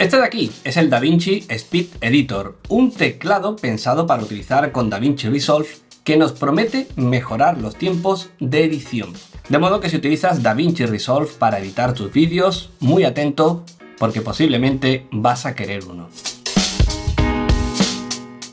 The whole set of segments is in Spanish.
Este de aquí es el DaVinci Speed Editor, un teclado pensado para utilizar con DaVinci Resolve que nos promete mejorar los tiempos de edición. De modo que si utilizas DaVinci Resolve para editar tus vídeos, muy atento porque posiblemente vas a querer uno.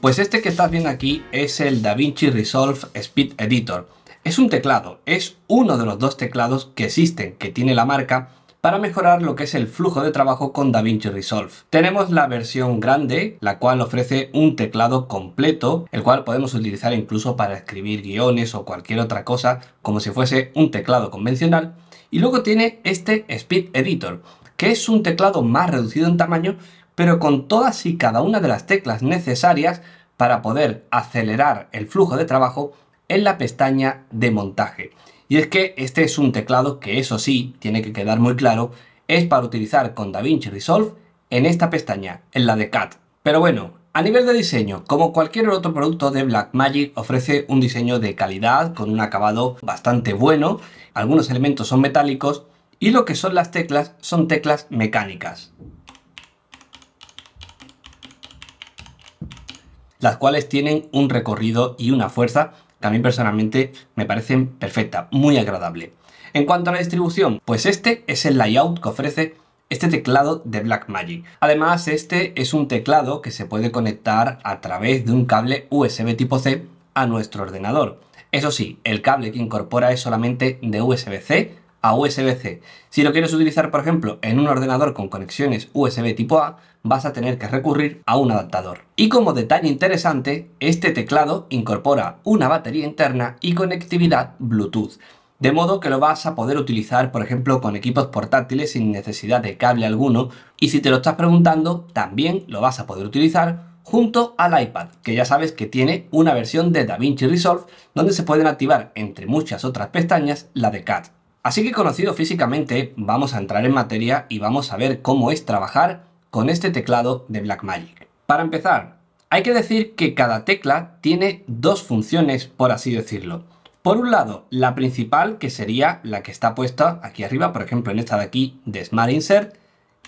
Pues este que estás viendo aquí es el DaVinci Resolve Speed Editor. Es un teclado, es uno de los dos teclados que existen que tiene la marca para mejorar lo que es el flujo de trabajo con DaVinci Resolve. Tenemos la versión grande, la cual ofrece un teclado completo, el cual podemos utilizar incluso para escribir guiones o cualquier otra cosa, como si fuese un teclado convencional. Y luego tiene este Speed Editor, que es un teclado más reducido en tamaño, pero con todas y cada una de las teclas necesarias para poder acelerar el flujo de trabajo en la pestaña de montaje. Y es que este es un teclado que eso sí, tiene que quedar muy claro, es para utilizar con DaVinci Resolve en esta pestaña, en la de CAD Pero bueno, a nivel de diseño, como cualquier otro producto de Blackmagic, ofrece un diseño de calidad con un acabado bastante bueno, algunos elementos son metálicos y lo que son las teclas son teclas mecánicas. Las cuales tienen un recorrido y una fuerza a mí personalmente me parecen perfecta, muy agradable. En cuanto a la distribución, pues este es el layout que ofrece este teclado de Blackmagic. Además, este es un teclado que se puede conectar a través de un cable USB tipo C a nuestro ordenador. Eso sí, el cable que incorpora es solamente de USB-C a USB-C. Si lo quieres utilizar, por ejemplo, en un ordenador con conexiones USB tipo A, vas a tener que recurrir a un adaptador. Y como detalle interesante, este teclado incorpora una batería interna y conectividad Bluetooth. De modo que lo vas a poder utilizar, por ejemplo, con equipos portátiles sin necesidad de cable alguno. Y si te lo estás preguntando, también lo vas a poder utilizar junto al iPad, que ya sabes que tiene una versión de DaVinci Resolve donde se pueden activar, entre muchas otras pestañas, la de CAT. Así que conocido físicamente, vamos a entrar en materia y vamos a ver cómo es trabajar con este teclado de Blackmagic. Para empezar, hay que decir que cada tecla tiene dos funciones, por así decirlo. Por un lado, la principal, que sería la que está puesta aquí arriba, por ejemplo en esta de aquí, de Smart Insert,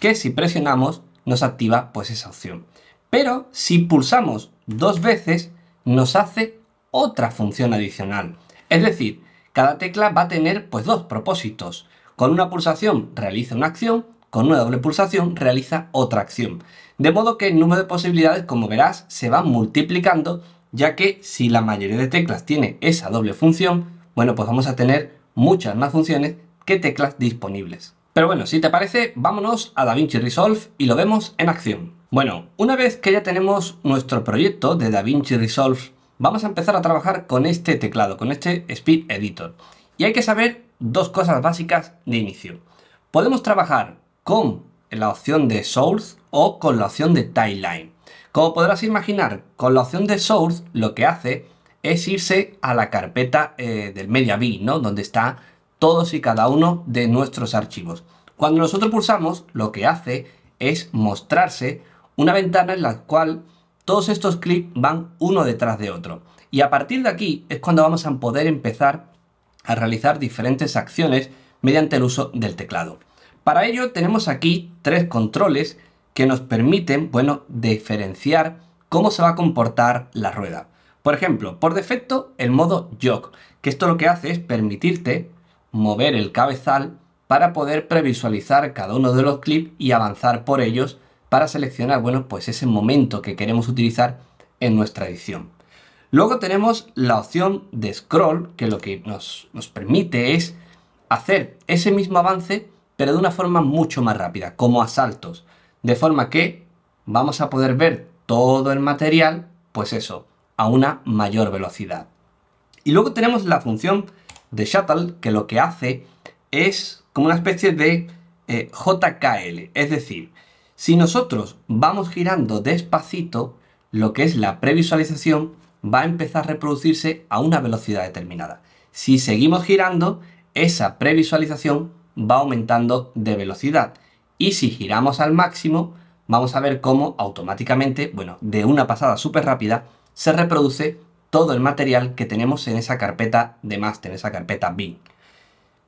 que si presionamos nos activa pues esa opción. Pero si pulsamos dos veces, nos hace otra función adicional. Es decir, cada tecla va a tener pues dos propósitos. Con una pulsación realiza una acción, con una doble pulsación realiza otra acción. De modo que el número de posibilidades, como verás, se va multiplicando, ya que si la mayoría de teclas tiene esa doble función, bueno, pues vamos a tener muchas más funciones que teclas disponibles. Pero bueno, si te parece, vámonos a DaVinci Resolve y lo vemos en acción. Bueno, una vez que ya tenemos nuestro proyecto de DaVinci Resolve vamos a empezar a trabajar con este teclado, con este Speed Editor. Y hay que saber dos cosas básicas de inicio. Podemos trabajar con la opción de Source o con la opción de Timeline. Como podrás imaginar, con la opción de Source lo que hace es irse a la carpeta eh, del MediaBee, Donde está todos y cada uno de nuestros archivos. Cuando nosotros pulsamos, lo que hace es mostrarse una ventana en la cual todos estos clips van uno detrás de otro. Y a partir de aquí es cuando vamos a poder empezar a realizar diferentes acciones mediante el uso del teclado. Para ello tenemos aquí tres controles que nos permiten, bueno, diferenciar cómo se va a comportar la rueda. Por ejemplo, por defecto el modo jog, que esto lo que hace es permitirte mover el cabezal para poder previsualizar cada uno de los clips y avanzar por ellos para seleccionar, bueno, pues ese momento que queremos utilizar en nuestra edición. Luego tenemos la opción de scroll, que lo que nos, permite es hacer ese mismo avance, pero de una forma mucho más rápida, como a saltos. De forma que vamos a poder ver todo el material, pues eso, a una mayor velocidad. Y luego tenemos la función de shuttle, que lo que hace es como una especie de eh, JKL, es decir, si nosotros vamos girando despacito, lo que es la previsualización va a empezar a reproducirse a una velocidad determinada. Si seguimos girando, esa previsualización va aumentando de velocidad. Y si giramos al máximo, vamos a ver cómo automáticamente, bueno, de una pasada súper rápida, se reproduce todo el material que tenemos en esa carpeta de master, en esa carpeta bin.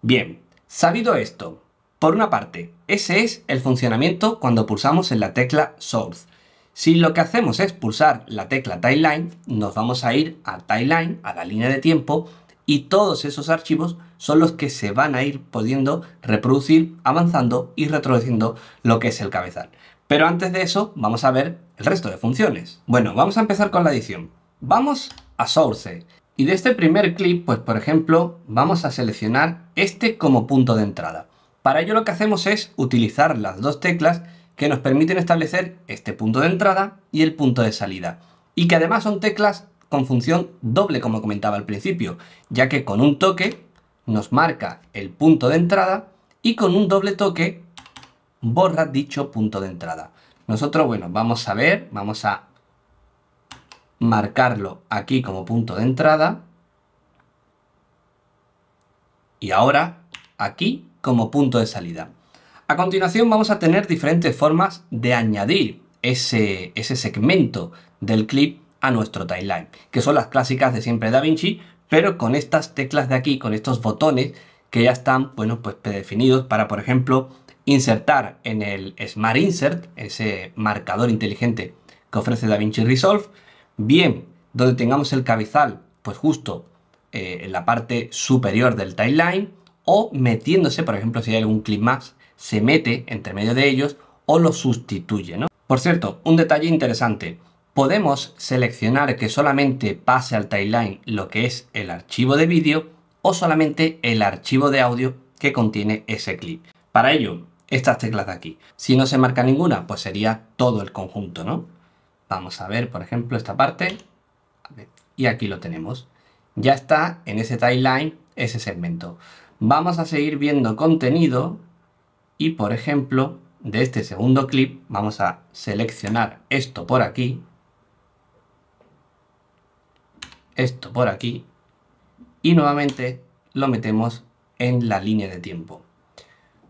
Bien, sabido esto, por una parte, ese es el funcionamiento cuando pulsamos en la tecla Source. Si lo que hacemos es pulsar la tecla Timeline, nos vamos a ir a Timeline, a la línea de tiempo, y todos esos archivos son los que se van a ir pudiendo reproducir, avanzando y retrocediendo lo que es el cabezal. Pero antes de eso, vamos a ver el resto de funciones. Bueno, vamos a empezar con la edición. Vamos a Source. Y de este primer clip, pues por ejemplo, vamos a seleccionar este como punto de entrada. Para ello lo que hacemos es utilizar las dos teclas que nos permiten establecer este punto de entrada y el punto de salida. Y que además son teclas con función doble, como comentaba al principio, ya que con un toque nos marca el punto de entrada y con un doble toque borra dicho punto de entrada. Nosotros, bueno, vamos a ver, vamos a marcarlo aquí como punto de entrada. Y ahora aquí como punto de salida. A continuación vamos a tener diferentes formas de añadir ese, segmento del clip a nuestro timeline, que son las clásicas de siempre DaVinci, pero con estas teclas de aquí, con estos botones que ya están, bueno, pues predefinidos para, por ejemplo, insertar en el Smart Insert, ese marcador inteligente que ofrece DaVinci Resolve, bien donde tengamos el cabezal, pues justo eh, en la parte superior del timeline, o metiéndose, por ejemplo, si hay algún clip más, se mete entre medio de ellos o lo sustituye, ¿no? Por cierto, un detalle interesante. Podemos seleccionar que solamente pase al timeline lo que es el archivo de vídeo o solamente el archivo de audio que contiene ese clip. Para ello, estas teclas de aquí. Si no se marca ninguna, pues sería todo el conjunto, ¿no? Vamos a ver, por ejemplo, esta parte. Y aquí lo tenemos. Ya está en ese timeline ese segmento vamos a seguir viendo contenido y por ejemplo de este segundo clip vamos a seleccionar esto por aquí, esto por aquí y nuevamente lo metemos en la línea de tiempo.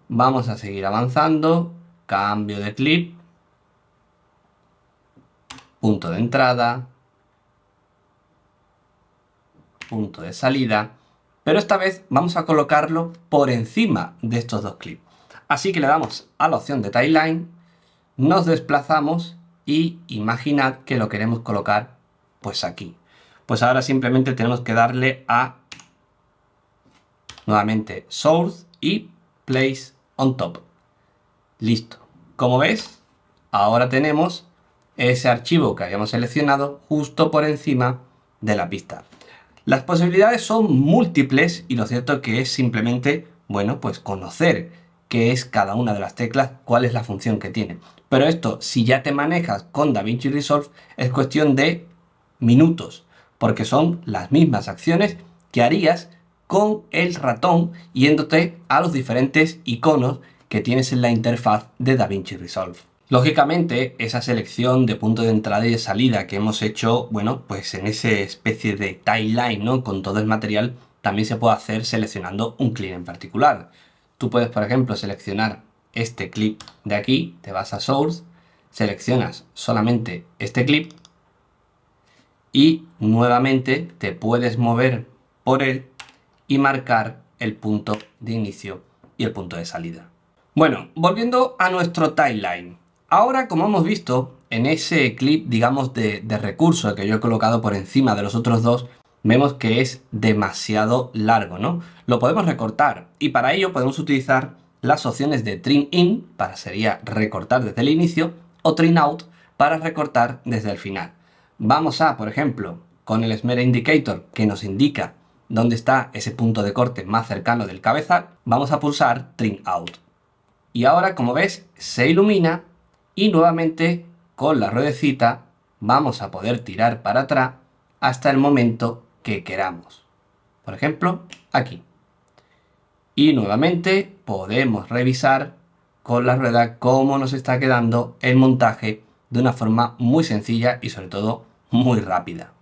Vamos a seguir avanzando, cambio de clip, punto de entrada, punto de salida pero esta vez vamos a colocarlo por encima de estos dos clips. Así que le damos a la opción de Timeline, nos desplazamos y imaginad que lo queremos colocar pues aquí. Pues ahora simplemente tenemos que darle a nuevamente Source y Place on Top. Listo. Como ves, ahora tenemos ese archivo que habíamos seleccionado justo por encima de la pista. Las posibilidades son múltiples y lo cierto que es simplemente, bueno, pues conocer qué es cada una de las teclas, cuál es la función que tiene. Pero esto, si ya te manejas con DaVinci Resolve, es cuestión de minutos, porque son las mismas acciones que harías con el ratón yéndote a los diferentes iconos que tienes en la interfaz de DaVinci Resolve. Lógicamente, esa selección de punto de entrada y de salida que hemos hecho, bueno, pues en ese especie de timeline, ¿no? Con todo el material, también se puede hacer seleccionando un clip en particular. Tú puedes, por ejemplo, seleccionar este clip de aquí, te vas a Source, seleccionas solamente este clip y nuevamente te puedes mover por él y marcar el punto de inicio y el punto de salida. Bueno, volviendo a nuestro timeline. Ahora, como hemos visto en ese clip, digamos, de, recurso que yo he colocado por encima de los otros dos, vemos que es demasiado largo, ¿no? Lo podemos recortar y para ello podemos utilizar las opciones de Trim In, para sería recortar desde el inicio, o Trim Out, para recortar desde el final. Vamos a, por ejemplo, con el Smear Indicator, que nos indica dónde está ese punto de corte más cercano del cabezal, vamos a pulsar Trim Out. Y ahora, como ves, se ilumina y nuevamente con la ruedecita vamos a poder tirar para atrás hasta el momento que queramos. Por ejemplo, aquí. Y nuevamente podemos revisar con la rueda cómo nos está quedando el montaje de una forma muy sencilla y sobre todo muy rápida.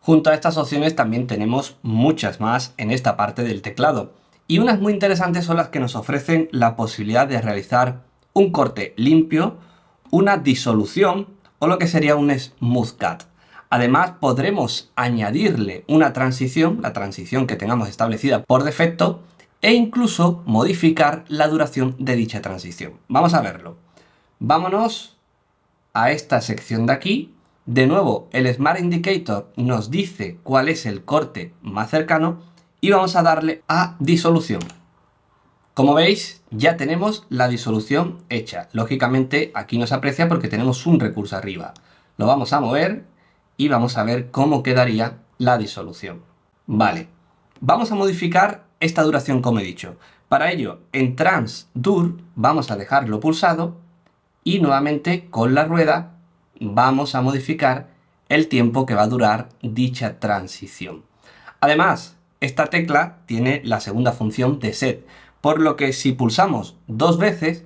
Junto a estas opciones también tenemos muchas más en esta parte del teclado y unas muy interesantes son las que nos ofrecen la posibilidad de realizar un corte limpio una disolución o lo que sería un smooth cut. Además, podremos añadirle una transición, la transición que tengamos establecida por defecto, e incluso modificar la duración de dicha transición. Vamos a verlo. Vámonos a esta sección de aquí. De nuevo, el Smart Indicator nos dice cuál es el corte más cercano y vamos a darle a disolución. Como veis, ya tenemos la disolución hecha. Lógicamente, aquí nos aprecia porque tenemos un recurso arriba. Lo vamos a mover y vamos a ver cómo quedaría la disolución. Vale, vamos a modificar esta duración como he dicho. Para ello, en Trans Dur vamos a dejarlo pulsado y nuevamente con la rueda vamos a modificar el tiempo que va a durar dicha transición. Además, esta tecla tiene la segunda función de set por lo que si pulsamos dos veces,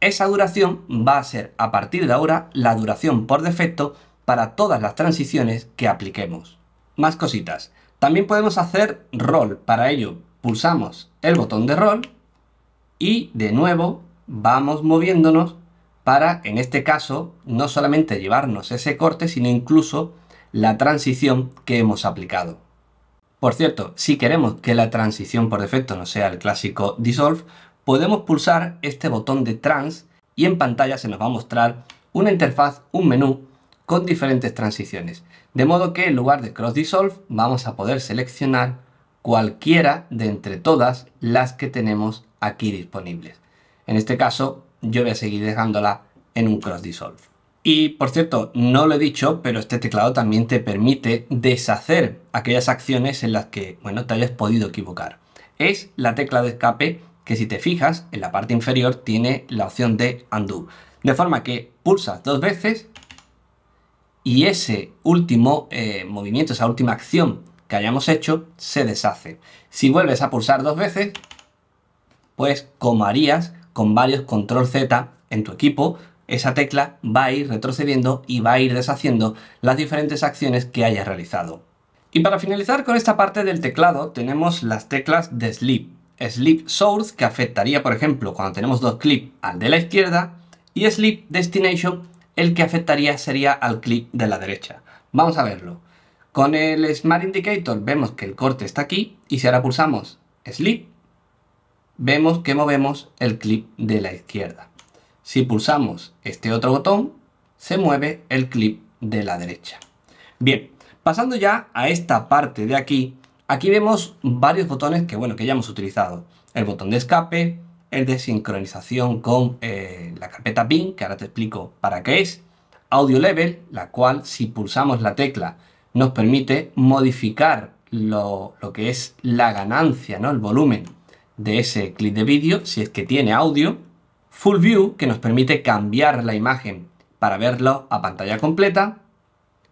esa duración va a ser a partir de ahora la duración por defecto para todas las transiciones que apliquemos. Más cositas. También podemos hacer roll. Para ello pulsamos el botón de roll y de nuevo vamos moviéndonos para, en este caso, no solamente llevarnos ese corte, sino incluso la transición que hemos aplicado. Por cierto, si queremos que la transición por defecto no sea el clásico Dissolve, podemos pulsar este botón de Trans y en pantalla se nos va a mostrar una interfaz, un menú con diferentes transiciones. De modo que en lugar de Cross Dissolve vamos a poder seleccionar cualquiera de entre todas las que tenemos aquí disponibles. En este caso yo voy a seguir dejándola en un Cross Dissolve. Y por cierto, no lo he dicho, pero este teclado también te permite deshacer aquellas acciones en las que, bueno, te hayas podido equivocar. Es la tecla de escape que si te fijas en la parte inferior tiene la opción de undo. De forma que pulsas dos veces y ese último eh, movimiento, esa última acción que hayamos hecho, se deshace. Si vuelves a pulsar dos veces, pues como harías con varios control Z en tu equipo, esa tecla va a ir retrocediendo y va a ir deshaciendo las diferentes acciones que haya realizado. Y para finalizar con esta parte del teclado tenemos las teclas de Sleep. Sleep Source que afectaría por ejemplo cuando tenemos dos clips al de la izquierda y Sleep Destination el que afectaría sería al clip de la derecha. Vamos a verlo. Con el Smart Indicator vemos que el corte está aquí y si ahora pulsamos Sleep vemos que movemos el clip de la izquierda. Si pulsamos este otro botón, se mueve el clip de la derecha. Bien, pasando ya a esta parte de aquí, aquí vemos varios botones que, bueno, que ya hemos utilizado. El botón de escape, el de sincronización con eh, la carpeta pin que ahora te explico para qué es. Audio level, la cual si pulsamos la tecla nos permite modificar lo, lo que es la ganancia, ¿no? el volumen de ese clip de vídeo, si es que tiene audio. Full View, que nos permite cambiar la imagen para verlo a pantalla completa,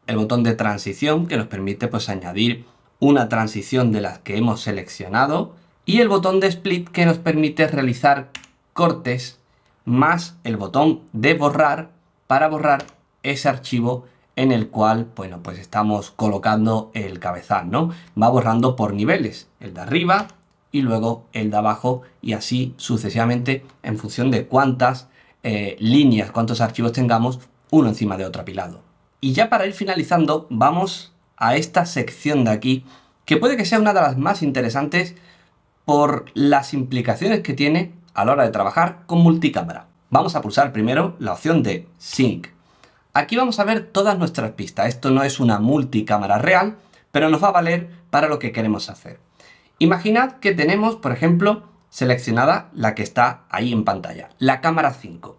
el botón de transición, que nos permite pues, añadir una transición de las que hemos seleccionado, y el botón de Split, que nos permite realizar cortes, más el botón de borrar para borrar ese archivo en el cual, bueno, pues estamos colocando el cabezal, ¿no? Va borrando por niveles, el de arriba, y luego el de abajo y así sucesivamente en función de cuántas eh, líneas, cuántos archivos tengamos uno encima de otro apilado. Y ya para ir finalizando vamos a esta sección de aquí que puede que sea una de las más interesantes por las implicaciones que tiene a la hora de trabajar con multicámara. Vamos a pulsar primero la opción de Sync. Aquí vamos a ver todas nuestras pistas. Esto no es una multicámara real, pero nos va a valer para lo que queremos hacer. Imaginad que tenemos, por ejemplo, seleccionada la que está ahí en pantalla, la cámara 5.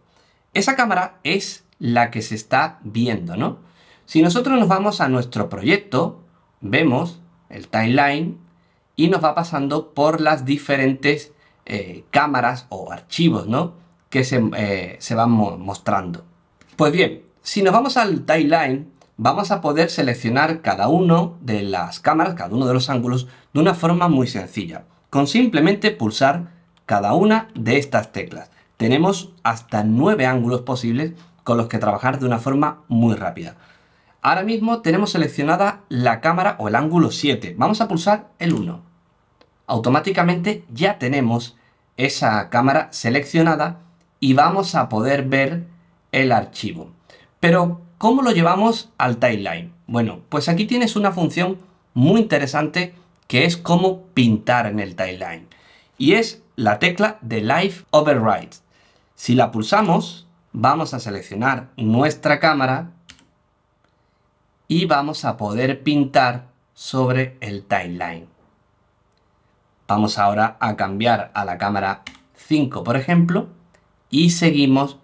Esa cámara es la que se está viendo, ¿no? Si nosotros nos vamos a nuestro proyecto, vemos el timeline y nos va pasando por las diferentes eh, cámaras o archivos, ¿no? Que se, eh, se van mostrando. Pues bien, si nos vamos al timeline, vamos a poder seleccionar cada uno de las cámaras, cada uno de los ángulos, de una forma muy sencilla, con simplemente pulsar cada una de estas teclas. Tenemos hasta nueve ángulos posibles con los que trabajar de una forma muy rápida. Ahora mismo tenemos seleccionada la cámara o el ángulo 7. Vamos a pulsar el 1. Automáticamente ya tenemos esa cámara seleccionada y vamos a poder ver el archivo. Pero ¿Cómo lo llevamos al timeline? Bueno, pues aquí tienes una función muy interesante que es cómo pintar en el timeline. Y es la tecla de Live Override. Si la pulsamos, vamos a seleccionar nuestra cámara y vamos a poder pintar sobre el timeline. Vamos ahora a cambiar a la cámara 5, por ejemplo, y seguimos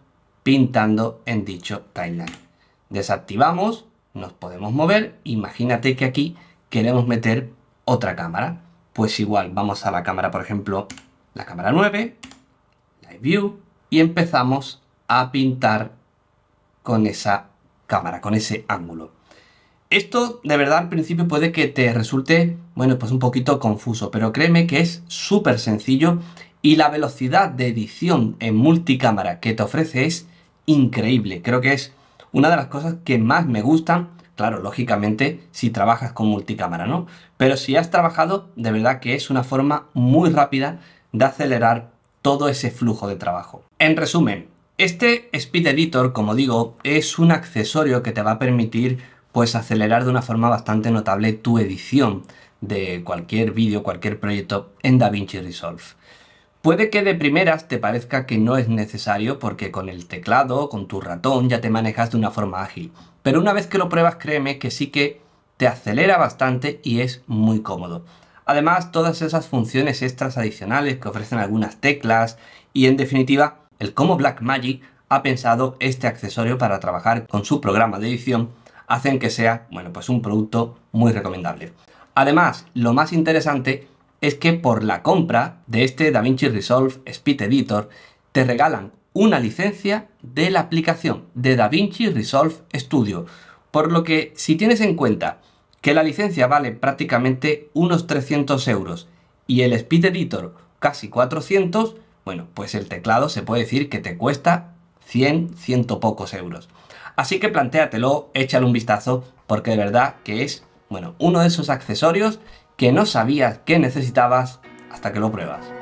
pintando en dicho timeline. Desactivamos, nos podemos mover. Imagínate que aquí queremos meter otra cámara. Pues igual, vamos a la cámara, por ejemplo, la cámara 9, Live View, y empezamos a pintar con esa cámara, con ese ángulo. Esto de verdad al principio puede que te resulte, bueno, pues un poquito confuso, pero créeme que es súper sencillo y la velocidad de edición en multicámara que te ofrece es increíble. Creo que es una de las cosas que más me gustan, claro, lógicamente, si trabajas con multicámara, ¿no? Pero si has trabajado, de verdad que es una forma muy rápida de acelerar todo ese flujo de trabajo. En resumen, este Speed Editor, como digo, es un accesorio que te va a permitir pues acelerar de una forma bastante notable tu edición de cualquier vídeo, cualquier proyecto en DaVinci Resolve. Puede que de primeras te parezca que no es necesario porque con el teclado, con tu ratón ya te manejas de una forma ágil, pero una vez que lo pruebas créeme que sí que te acelera bastante y es muy cómodo. Además, todas esas funciones extras adicionales que ofrecen algunas teclas y en definitiva, el cómo Blackmagic ha pensado este accesorio para trabajar con su programa de edición hacen que sea, bueno, pues un producto muy recomendable. Además, lo más interesante es que por la compra de este DaVinci Resolve Speed Editor te regalan una licencia de la aplicación de DaVinci Resolve Studio. Por lo que si tienes en cuenta que la licencia vale prácticamente unos 300 euros y el Speed Editor casi 400, bueno, pues el teclado se puede decir que te cuesta 100, ciento pocos euros. Así que plantéatelo, échale un vistazo, porque de verdad que es, bueno, uno de esos accesorios que no sabías que necesitabas hasta que lo pruebas.